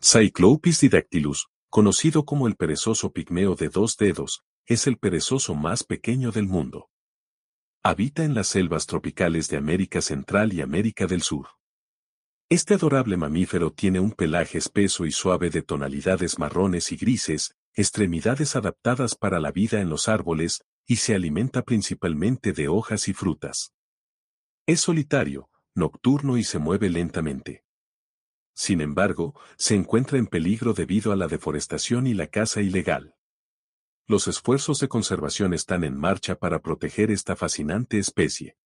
Cyclopis didactylus, conocido como el perezoso pigmeo de dos dedos, es el perezoso más pequeño del mundo. Habita en las selvas tropicales de América Central y América del Sur. Este adorable mamífero tiene un pelaje espeso y suave de tonalidades marrones y grises, extremidades adaptadas para la vida en los árboles, y se alimenta principalmente de hojas y frutas. Es solitario, nocturno y se mueve lentamente sin embargo, se encuentra en peligro debido a la deforestación y la caza ilegal. Los esfuerzos de conservación están en marcha para proteger esta fascinante especie.